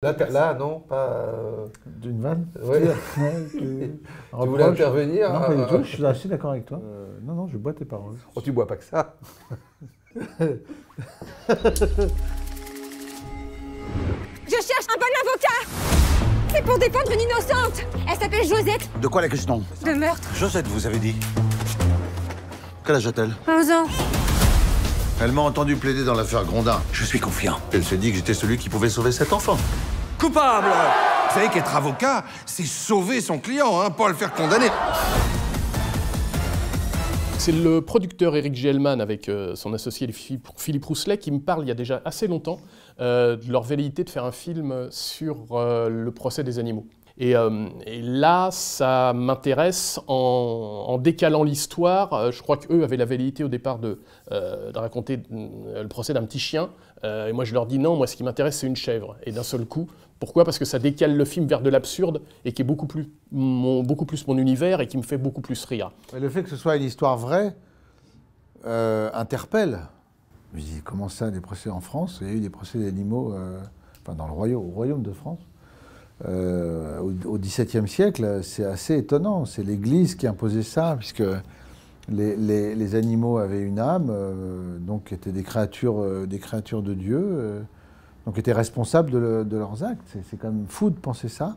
Là, non, pas. Euh, D'une vanne Oui. Euh, tu voulais intervenir Non, pas du euh, tout, je suis assez d'accord avec toi. non, non, je bois tes paroles. Oh, tu bois pas que ça Je cherche un bon avocat C'est pour défendre une innocente Elle s'appelle Josette De quoi la question De meurtre. Josette, vous avez dit Quel âge a-t-elle 11 ans. Elle m'a entendu plaider dans l'affaire Grondin. Je suis confiant. Elle s'est dit que j'étais celui qui pouvait sauver cet enfant coupable Vous savez qu'être avocat, c'est sauver son client, hein, pas le faire condamner. C'est le producteur Eric Gelman avec euh, son associé Philippe Rousselet qui me parle il y a déjà assez longtemps euh, de leur velléité de faire un film sur euh, le procès des animaux. Et, euh, et là, ça m'intéresse en, décalant l'histoire. Euh, je crois qu'eux avaient la validité au départ de, euh, de raconter le procès d'un petit chien. et moi, je leur dis non, moi, ce qui m'intéresse, c'est une chèvre. Et d'un seul coup, pourquoi Parce que ça décale le film vers de l'absurde et qui est beaucoup plus, mon, beaucoup plus mon univers et qui me fait beaucoup plus rire. le fait que ce soit une histoire vraie interpelle. Je dis, comment ça, des procès en France Il y a eu des procès d'animaux, enfin dans le royaume, au royaume de France euh, au XVIIe siècle, c'est assez étonnant. C'est l'Église qui imposait ça, puisque les, animaux avaient une âme, euh, donc étaient des créatures, euh, des créatures de Dieu, donc étaient responsables de, leurs actes. C'est quand même fou de penser ça.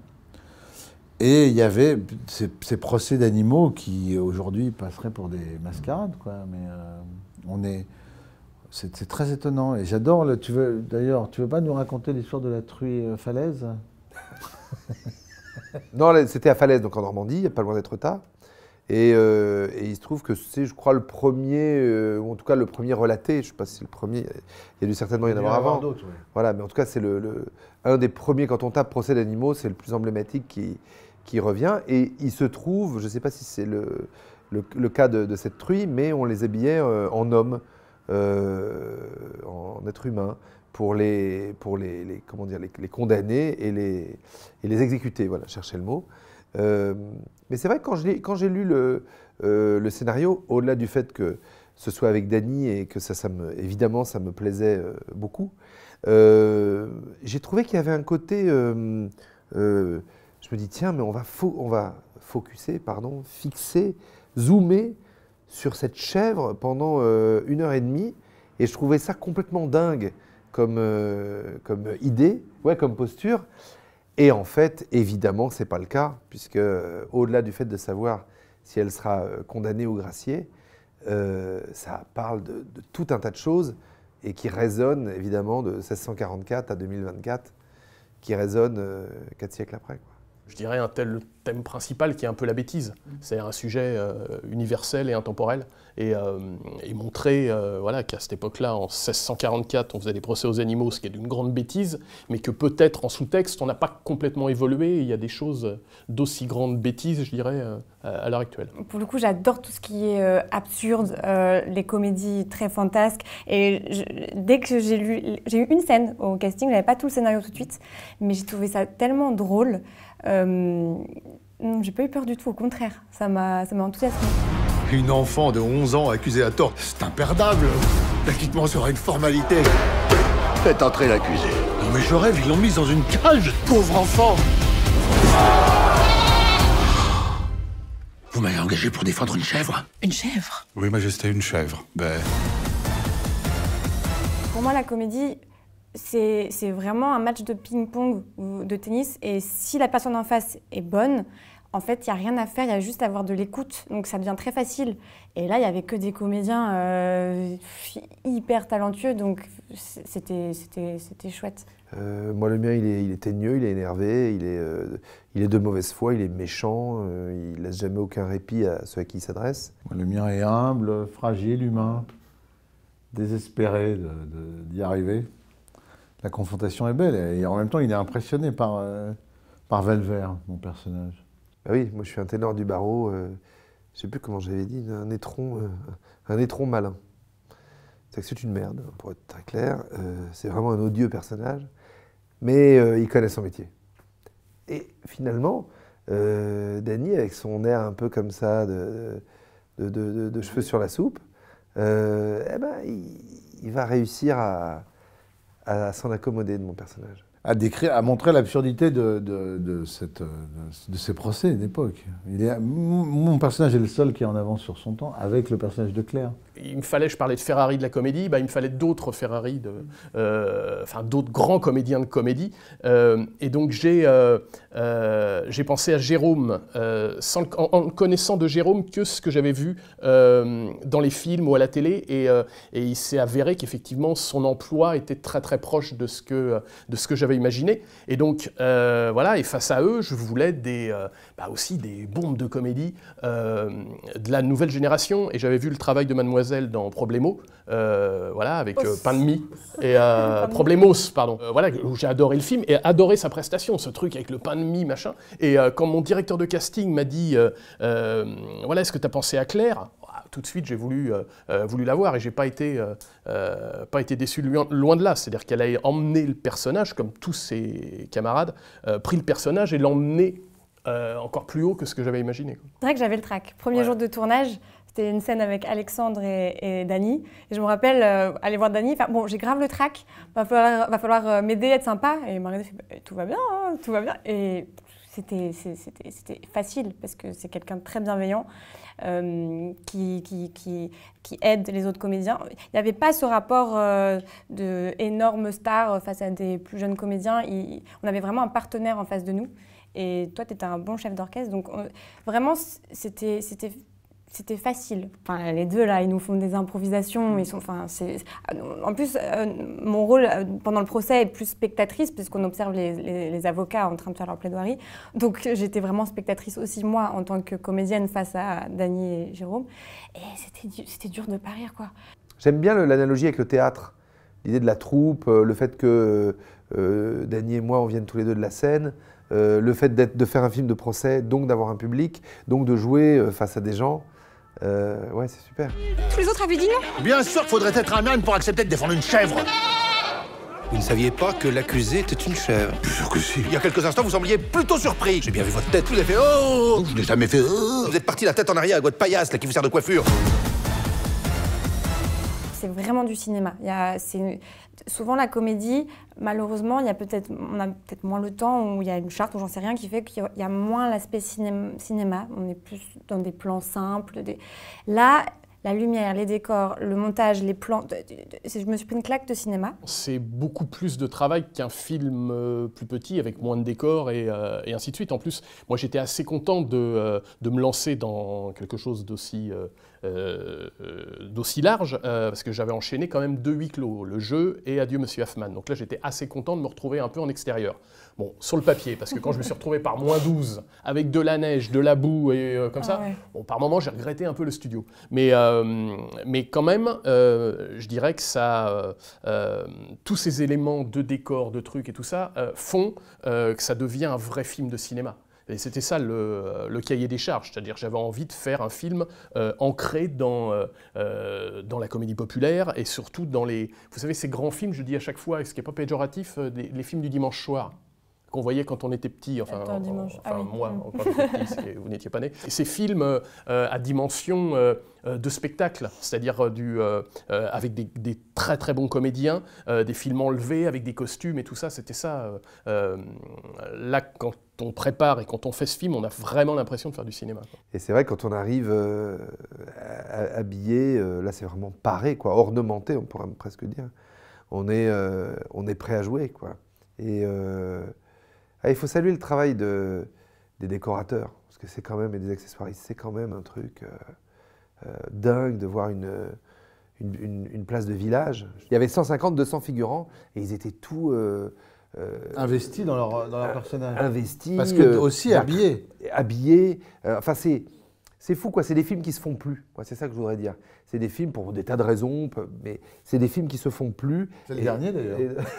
Et il y avait ces, procès d'animaux qui aujourd'hui passeraient pour des mascarades, quoi. Mais on est, c'est très étonnant. Et j'adore. Tu veux d'ailleurs, tu veux pas nous raconter l'histoire de la truie falaise non, c'était à Falaise, donc en Normandie, pas loin d'être tard. Et, euh, et, il se trouve que c'est, je crois, le premier, euh, ou en tout cas le premier relaté. Je ne sais pas si c'est le premier. Il y a dû certainement y en avoir, avant. Voilà, mais en tout cas, c'est le, un des premiers quand on tape procès d'animaux, c'est le plus emblématique qui, qui revient. Et il se trouve, je ne sais pas si c'est le, le, cas de, cette truie, mais on les habillait euh, en hommes, en être humain pour les, pour les, comment dire, les, les, condamner et les, et les exécuter. Voilà, cherchez le mot. Euh, mais c'est vrai que quand, j'ai lu le, euh, le scénario, au-delà du fait que ce soit avec Dany et que ça, ça évidemment, ça me plaisait euh, beaucoup, j'ai trouvé qu'il y avait un côté. je me dis, tiens, mais on va, on va focuser, pardon, fixer, zoomer sur cette chèvre pendant une heure et demie. Et je trouvais ça complètement dingue comme, euh, comme idée, ouais, comme posture. Et en fait, évidemment, ce n'est pas le cas, puisque euh, au-delà du fait de savoir si elle sera euh, condamnée ou graciée, ça parle de, tout un tas de choses et qui résonne évidemment de 1644 à 2024, qui résonne quatre siècles après je dirais, un tel thème principal qui est un peu la bêtise. Mm. C'est un sujet euh, universel et intemporel. Et, euh, montrer euh, voilà, qu'à cette époque-là, en 1644, on faisait des procès aux animaux, ce qui est d'une grande bêtise, mais que peut-être en sous-texte, on n'a pas complètement évolué. Il y a des choses d'aussi grande bêtise, je dirais, à l'heure actuelle. Pour le coup, j'adore tout ce qui est absurde, les comédies très fantasques. Et dès que j'ai lu, j'ai eu une scène au casting, n'avais pas tout le scénario tout de suite, mais j'ai trouvé ça tellement drôle. Euh, j'ai pas eu peur du tout, au contraire, ça m'a enthousiasmé. Une enfant de 11 ans accusée à tort, c'est imperdable L'acquittement sera une formalité Faites entrer l'accusé. Non mais je rêve, ils l'ont mise dans une cage Pauvre enfant Vous m'avez engagé pour défendre une chèvre Une chèvre Oui, Majesté, une chèvre. Ben... Pour moi, la comédie, c'est vraiment un match de ping-pong ou de tennis. Et si la personne en face est bonne, en fait, il n'y a rien à faire, il y a juste à avoir de l'écoute. Donc ça devient très facile. Et là, il n'y avait que des comédiens euh, hyper talentueux, donc c'était chouette. Euh, moi, le mien, il est, il teigneux, il est énervé, il est, euh, il est de mauvaise foi, il est méchant, il laisse jamais aucun répit à ceux à qui il s'adresse. Le mien est humble, fragile, humain, désespéré d'y arriver la confrontation est belle. Et en même temps, il est impressionné par, euh, par Valver, mon personnage. Ah oui, moi je suis un ténor du barreau, je euh, je sais plus comment j'avais dit, un étron, euh, un étron malin. C'est que c'est une merde, hein, pour être très clair. c'est vraiment un odieux personnage, mais il connaît son métier. Et finalement, Danny, avec son air un peu comme ça, de, de, cheveux sur la soupe, eh ben, il va réussir à, à, s'en accommoder de mon personnage. À, décrire, à montrer l'absurdité de, de, de, cette, de, ces procès d'époque. Mon personnage est le seul qui est en avance sur son temps avec le personnage de Claire il me fallait, je parlais de Ferrari de la comédie, bah, il me fallait d'autres Ferrari, de, euh, enfin d'autres grands comédiens de comédie. Euh, et donc j'ai euh, j'ai pensé à Jérôme, sans, en, en, connaissant de Jérôme que ce que j'avais vu dans les films ou à la télé. Et, et il s'est avéré qu'effectivement son emploi était très très proche de ce que, de ce que j'avais imaginé. Et donc voilà, et face à eux, je voulais des, bah, aussi des bombes de comédie de la nouvelle génération. Et j'avais vu le travail de Mademoiselle dans Problemo, euh, voilà, avec euh, Pain de mie et euh, Problemos, pardon. voilà, où j'ai adoré le film et adoré sa prestation, ce truc avec le pain de mie, machin. Et quand mon directeur de casting m'a dit, voilà, est-ce que tu as pensé à Claire ah, tout de suite, j'ai voulu, voulu la voir et j'ai pas été, pas été déçu loin, de là. C'est-à-dire qu'elle a emmené le personnage, comme tous ses camarades, pris le personnage et l'emmené encore plus haut que ce que j'avais imaginé. C'est vrai que j'avais le trac. Premier jour de tournage, c'était une scène avec Alexandre et, Dany. Et je me rappelle euh, aller voir Dany, Bon, j'ai grave le trac, va falloir, va falloir euh, m'aider, être sympa. Et Marie fait bah, Tout va bien, hein, tout va bien. Et c'était facile parce que c'est quelqu'un de très bienveillant euh, qui, qui, qui, aide les autres comédiens. Il n'y avait pas ce rapport de d'énormes stars face à des plus jeunes comédiens. on avait vraiment un partenaire en face de nous. Et toi, tu étais un bon chef d'orchestre. Donc, vraiment, c'était c'était facile. Enfin, les deux, là, ils nous font des improvisations. Ils sont, enfin, euh, en plus, euh, mon rôle euh, pendant le procès est plus spectatrice, puisqu'on observe les, avocats en train de faire leur plaidoirie. Donc, j'étais vraiment spectatrice aussi, moi, en tant que comédienne, face à Dany et Jérôme. Et c'était, dur de pas rire, quoi. J'aime bien l'analogie avec le théâtre. L'idée de la troupe, le fait que Dany et moi, on vienne tous les deux de la scène. le fait de faire un film de procès, donc d'avoir un public, donc de jouer face à des gens. Euh, ouais, c'est super. Tous les autres avaient dit non Bien sûr faudrait être un âne pour accepter de défendre une chèvre Vous ne saviez pas que l'accusé était une chèvre Bien sûr que si. Il y a quelques instants, vous sembliez plutôt surpris. J'ai bien vu votre tête, vous avez fait « Oh !» Je n'ai jamais fait « Oh !» Vous êtes parti la tête en arrière avec votre paillasse, là, qui vous sert de coiffure c'est vraiment du cinéma. Il souvent la comédie, malheureusement, il y a peut-être, on a peut-être moins le temps où il y a une charte ou j'en sais rien qui fait qu'il y a moins l'aspect cinéma, On est plus dans des plans simples. Des... Là, la lumière, les décors, le montage, les plans. Je me suis pris une claque de cinéma. C'est beaucoup plus de travail qu'un film euh, plus petit avec moins de décors euh, et, ainsi de suite. En plus, moi j'étais assez content de, euh, me lancer dans quelque chose d'aussi. Euh, d'aussi large, euh, parce que j'avais enchaîné quand même deux huis clos, le jeu et Adieu Monsieur Hoffman. Donc là, j'étais assez content de me retrouver un peu en extérieur. Bon, sur le papier, parce que quand je me suis retrouvé par moins 12, avec de la neige, de la boue et euh, comme ah ça, bon, par moments, j'ai regretté un peu le studio. Mais, mais quand même, je dirais que ça, tous ces éléments de décor, de trucs et tout ça font que ça devient un vrai film de cinéma. Et c'était ça le, cahier des charges, c'est-à-dire j'avais envie de faire un film euh, ancré euh, euh, dans, la comédie populaire et surtout dans les... Vous savez, ces grands films, je dis à chaque fois, ce qui n'est pas péjoratif, les films du dimanche soir qu'on voyait quand on était petit, enfin, moi, quand petit, vous n'étiez pas né. Ces films euh, euh, à dimension euh, de spectacle, c'est-à-dire du, avec des, très très bons comédiens, des films enlevés avec des costumes et tout ça, c'était ça. là, quand on prépare et quand on fait ce film, on a vraiment l'impression de faire du cinéma. Et c'est vrai, quand on arrive habillé, là c'est vraiment paré, quoi, ornementé, on pourrait presque dire. On est, on est prêt à jouer, quoi. Et ah, il faut saluer le travail des décorateurs, parce que c'est quand même, et des accessoires. c'est quand même un truc euh, euh, dingue de voir une, une, place de village. Il y avait 150, 200 figurants, et ils étaient tous... Euh, investis dans leur, dans personnage. Investis. Parce que aussi habillés. Habillés. enfin, c'est... fou, quoi. C'est des films qui se font plus. c'est ça que je voudrais dire. C'est des films pour des tas de raisons, mais c'est des films qui se font plus. C'est le dernier, d'ailleurs.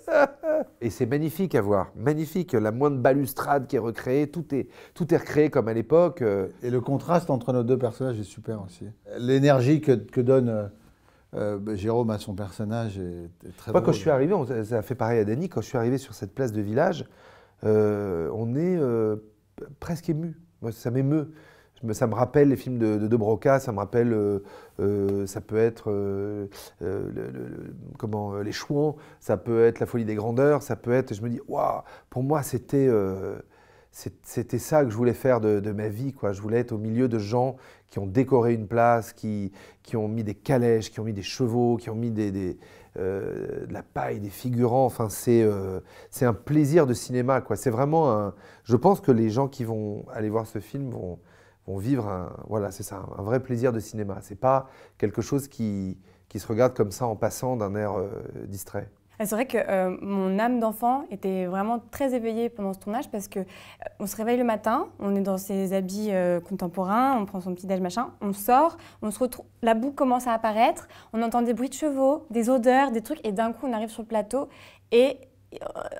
Et c'est magnifique à voir, magnifique, la moindre balustrade qui est recréée, tout est, tout est recréé comme à l'époque. Euh. Et le contraste entre nos deux personnages est super aussi. L'énergie que, que, donne euh, euh, bah, Jérôme à son personnage est, très quand je suis arrivé, ça a fait pareil à Dany, quand je suis arrivé sur cette place de village, on est presque ému. Moi, ça m'émeut ça me rappelle les films de, de, Broca, ça me rappelle, euh, euh, ça peut être euh, le, comment, Les Chouans, ça peut être La Folie des Grandeurs, ça peut être, je me dis, waouh, pour moi c'était c'était ça que je voulais faire de, ma vie. Quoi. Je voulais être au milieu de gens qui ont décoré une place, qui, qui ont mis des calèches, qui ont mis des chevaux, qui ont mis des, de la paille, des figurants. Enfin, c'est un plaisir de cinéma. quoi. C'est vraiment un... Je pense que les gens qui vont aller voir ce film vont, vivre un, voilà, c'est ça, un vrai plaisir de cinéma. C'est pas quelque chose qui, qui se regarde comme ça en passant d'un air euh, distrait. Ah, c'est vrai que euh, mon âme d'enfant était vraiment très éveillée pendant ce tournage parce que euh, on se réveille le matin, on est dans ses habits contemporains, on prend son petit déj machin, on sort, on se retrouve, la boue commence à apparaître, on entend des bruits de chevaux, des odeurs, des trucs, et d'un coup on arrive sur le plateau et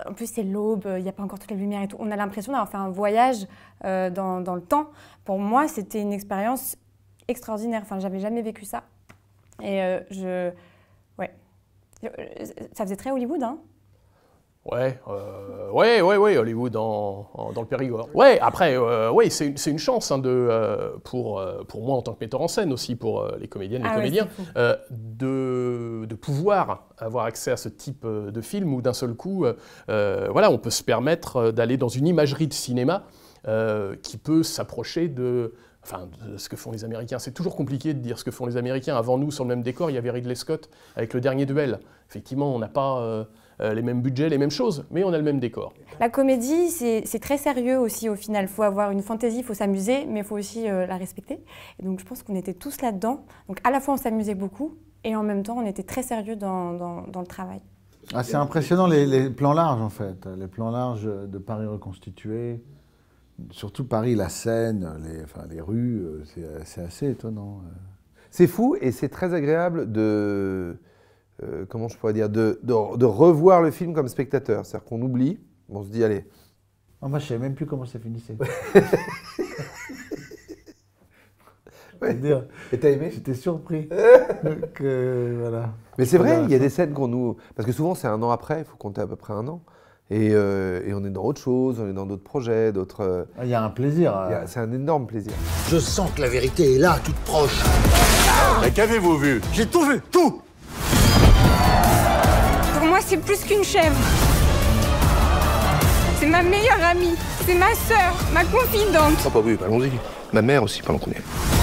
en plus, c'est l'aube, il n'y a pas encore toute la lumière et tout. On a l'impression d'avoir fait un voyage euh, dans, le temps. Pour moi, c'était une expérience extraordinaire. Enfin, j'avais jamais vécu ça. Et euh, je. Ouais. Ça faisait très Hollywood, hein. Ouais, euh, ouais, ouais, ouais, Hollywood dans le Périgord. Ouais, après, euh, c'est une, chance hein, de, euh, pour, moi en tant que metteur en scène aussi, pour les comédiennes et les ah comédiens, de, pouvoir avoir accès à ce type de film où d'un seul coup, voilà, on peut se permettre d'aller dans une imagerie de cinéma qui peut s'approcher de, enfin, ce que font les Américains. C'est toujours compliqué de dire ce que font les Américains. Avant nous, sur le même décor, il y avait Ridley Scott avec le dernier duel. Effectivement, on n'a pas. Euh, les mêmes budgets, les mêmes choses, mais on a le même décor. La comédie, c'est très sérieux aussi au final. Il faut avoir une fantaisie, il faut s'amuser, mais il faut aussi euh, la respecter. Et donc je pense qu'on était tous là-dedans. Donc à la fois on s'amusait beaucoup, et en même temps on était très sérieux dans, le travail. Ah, c'est impressionnant les, plans larges en fait, les plans larges de Paris reconstitué, surtout Paris, la Seine, les, les rues, euh, c'est assez étonnant. C'est fou et c'est très agréable de, euh, comment je pourrais dire, de, de, revoir le film comme spectateur. C'est-à-dire qu'on oublie, on se dit, allez. Ah, moi, je ne savais même plus comment ça finissait. Et tu as aimé J'étais surpris. Euh, Mais c'est vrai, il y a des scènes qu'on nous. Parce que souvent, c'est un an après, il faut compter à peu près un an. Et, euh, on est dans autre chose, on est dans d'autres projets, d'autres. Ah, il y a un plaisir. C'est un énorme plaisir. Je sens que la vérité est là, toute proche. Mais qu'avez-vous vu J'ai tout vu, tout c'est plus qu'une chèvre. C'est ma meilleure amie, c'est ma sœur, ma confidente. Oh bah oui, allons-y. Ma mère aussi, pendant qu'on est.